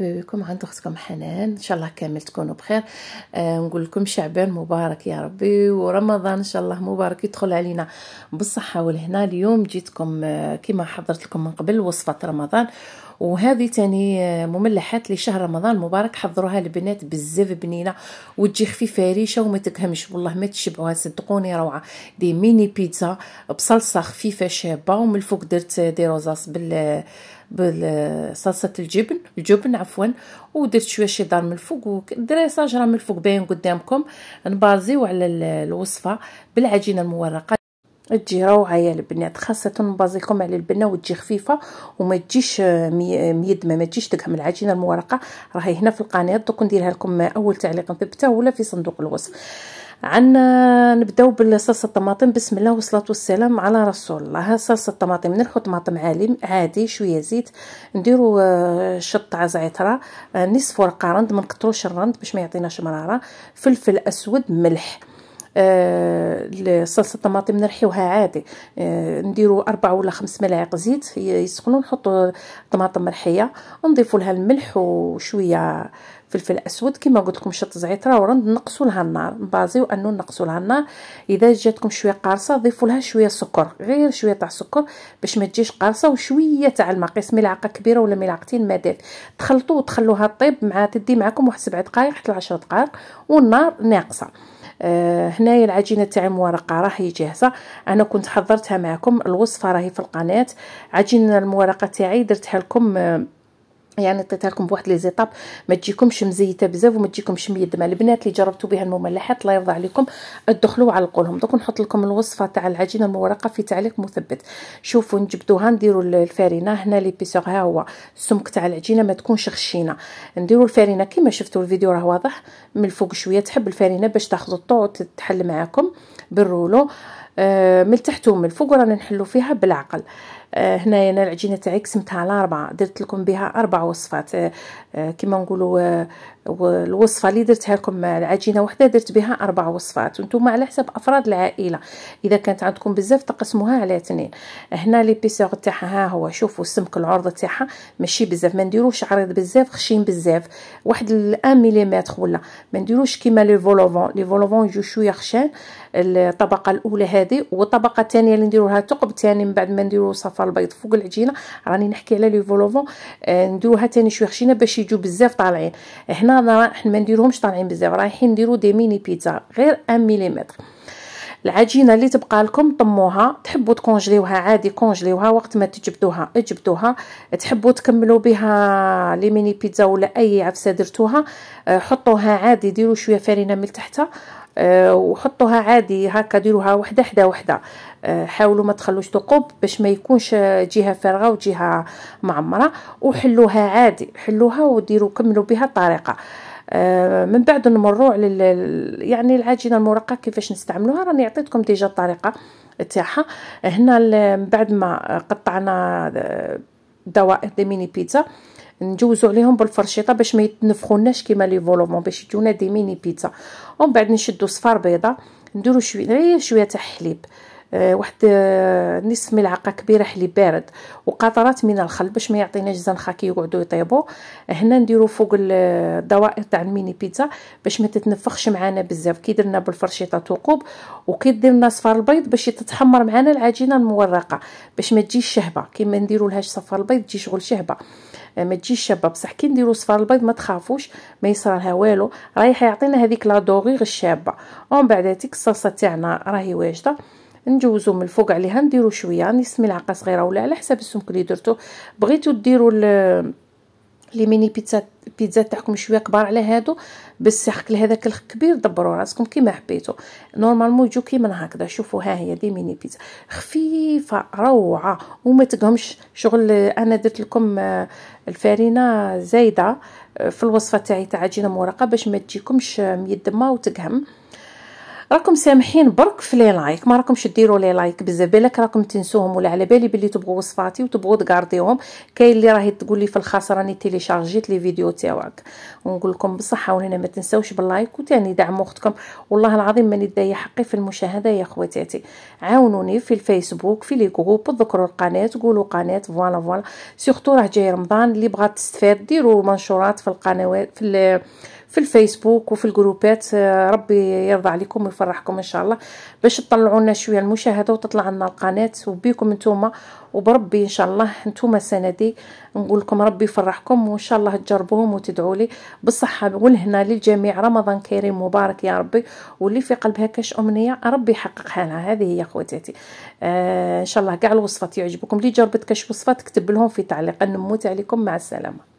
مرحبا بكم عند اختكم حنان ان شاء الله كامل تكونوا بخير آه نقول لكم شعبان مبارك يا ربي ورمضان ان شاء الله مبارك يدخل علينا بالصحه والهنا اليوم جيتكم آه كما حضرت لكم من قبل وصفه رمضان وهذه تاني آه، مملحات لشهر رمضان مبارك حضروها البنات بزاف بنينه وتجي خفيفه ريشه وما تكهمش والله ما تشبعوها صدقوني روعه دي ميني بيتزا بصلصه خفيفه شابه ومن الفوق درت آه، دي روزاس بال بصلصه الجبن الجبن عفوا ودرت شويه شيدار من الفوق والدريساج راه من الفوق باين قدامكم نبازيو على الوصفه بالعجينه المورقه تجي روعه يا البنات خاصه نبازيكم على البنه وتجي خفيفه وما تجيش ميدمه ما تجيش تقهم العجينه المورقه راهي هنا في القناه دوك نديرها لكم اول تعليق نثبته ولا في صندوق الوصف عنا نبداو بالصلصه الطماطم بسم الله والصلاه والسلام على رسول الله ها صلصه الطماطم نرخو طماطم عالي عادي شويه زيت نديرو آه، شطعه زعتره آه، نصف ورقه رند ما نقطروش الرند باش ما يعطيناش مراره فلفل اسود ملح الصلصه صلصه الطماطم نرحيوها عادي آه، نديرو أربعة ولا خمس ملاعق زيت يسخنوا نحطوا طماطم مرحيه ونضيفوا لها الملح وشويه فلفل اسود كما قلت لكم شط زعتر ورند نقصوا لها النار بازيو انه نقصوا لها النار اذا جاتكم شويه قارصه ضيفوا لها شويه سكر غير شويه تاع سكر باش ما تجيش قارصه وشويه تاع المقيس ملعقه كبيره ولا ملعقتين ما دير تخلطوا وتخلوها طيب مع تدي معكم واحد سبع دقائق حتى 10 دقائق والنار ناقصه آه هنايا العجينه تاعي المورقه راهي جاهزه انا كنت حضرتها معكم الوصفه راهي في القناه عجينه المورقه تاعي درتها لكم آه يعني عطيتها لكم بواحد لي زيتاب ما تجيكمش مزيته بزاف وما تجيكمش ميدمه البنات اللي جربتوا بها المملحات الله يرضى عليكم ادخلوا وعلقوا لهم دوك نحط لكم الوصفه تاع العجينه المورقه في تعليق مثبت شوفوا نجبدوها نديروا الفارينه هنا بيسور ها هو السمك تاع العجينه ما تكونش خشينه نديروا الفارينه كما شفتوا الفيديو راه واضح من الفوق شويه تحب الفارينه باش تاخذ الطو تحل معاكم بالرولو آه، من التحت ومن الفوق ورانا نحلو فيها بالعقل آه، هنايا انا العجينه تاعي قسمتها على اربعه درت لكم بها اربع وصفات آه، كما نقولوا الوصفه اللي درتها لكم العجينه وحده درت بها اربع وصفات وانتم على حسب افراد العائله اذا كانت عندكم بزاف تقسموها على اثنين هنا لي بيسور تاعها ها هو شوفوا السمك العرض تاعها ماشي بزاف ما نديروش عريض بزاف خشين بزاف واحد 1 ملم ولا ما نديروش كيما لي فولوفون لي فولوفون يجو شويه خشان الطبقه الاولى هذه والطبقه الثانيه اللي نديروها ثقب ثاني من بعد ما نديرو صفار البيض فوق العجينه راني نحكي على لي فولوفون آه، نديروها ثاني شويه خشينه باش يجو بزاف طالعين هنا حنا ما نديروهمش طالعين بزاف رايحين نديرو دي ميني بيتزا غير 1 مليمتر العجينه اللي تبقى لكم طموها تحبوا تكونجليوها عادي كونجليوها وقت ما تجبدوها جبدوها تحبوا تكملوا بها لي ميني بيتزا ولا اي عفسه درتوها آه، حطوها عادي ديروا شويه فرينه من تحتها آه، وحطوها عادي هكا ديروها وحده حدا وحده آه، حاولوا ما تخلوش ثقوب باش ما يكونش جهه فارغه وجهه معمره وحلوها عادي حلوها وديروا كملوا بها الطريقه آه، من بعد نمروا على يعني العجينه المرقه كيفاش نستعملوها راني عطيتكم ديجا الطريقه تاعها هنا من بعد ما قطعنا دوائر دي ميني بيتزا نجوزو عليهم بالفرشيطه باش ما يتنفخوناش كيما لي فولومون باش يجونا دي ميني بيتزا ومن بعد نشدو صفار بيضه نديرو شويه شويه تاع حليب آه، واحد آه، نصف ملعقه كبيره حليب بارد وقطرات من الخل باش ما يعطيناش زنخه يقعدوا يطيبوا هنا نديرو فوق الدوائر آه، تاع الميني بيتزا باش ما تتنفخش معانا بزاف كي درنا بالفرشيطه ثقوب وكي درنا صفار البيض باش تتحمر معانا العجينه المورقه باش ما تجيش شهبه كيما نديرو لهاش صفار البيض تجي شغل شهبه ما تجيش شابه بصح كي نديرو صفار البيض ما تخافوش ما يصرى لها والو رايح يعطينا هذيك لا دوغيغ الشابه ومن بعد هذيك الصلصه تاعنا راهي واجده نجوزو من الفوق عليها نديرو شويه نص ملعقه صغيره ولا على حسب السمك اللي درتو بغيتو ديرو لي ميني بيتزا البيتزا تاعكم شويه كبار على هادو بصح كل هذاك الخ كبير دبروا راسكم كيما حبيتو نورمالمون يجو كيما هكذا شوفوا ها هي دي ميني بيتزا خفيفه روعه وما تقهمش شغل انا درت لكم آه، الفرينه زايده آه، في الوصفه تاعي تاع عجينه مورقه باش ما تجيكمش آه، ميدمه وتقهم راكم سامحين برك في لي لايك ما راكمش ديروا لي لايك بزاف بالك راكم تنسوهم ولا على بالي بلي تبغوا وصفاتي وتبغوا تكارديهم كاين اللي راهي تقول لي في الخاص راني تيليشارجيت لي فيديو تاعك ونقول لكم بصحه وهنا ما تنساوش باللايك وتاني دعموا اختكم والله العظيم ماني داي حقي في المشاهده يا خواتاتي عاونوني في الفيسبوك في لي جروب تذكروا القناه قولوا قناه فوالا فوالا سورتو راه جاي رمضان اللي بغات تستفاد ديروا منشورات في القنوات في في الفيسبوك وفي الجروبات آه، ربي يرضى عليكم ويفرحكم ان شاء الله باش تطلعوا لنا شويه المشاهده وتطلع لنا القناه وبيكم نتوما وبربي ان شاء الله نتوما سندي نقول لكم ربي يفرحكم وان شاء الله تجربوهم وتدعوا لي بالصحه والهنا للجميع رمضان كريم مبارك يا ربي واللي في قلبها كاش امنيه ربي يحققها لها هذه هي خواتاتي آه ان شاء الله كاع الوصفات يعجبكم اللي جربت كاش وصفات تكتب لهم في تعليق نموت عليكم مع السلامه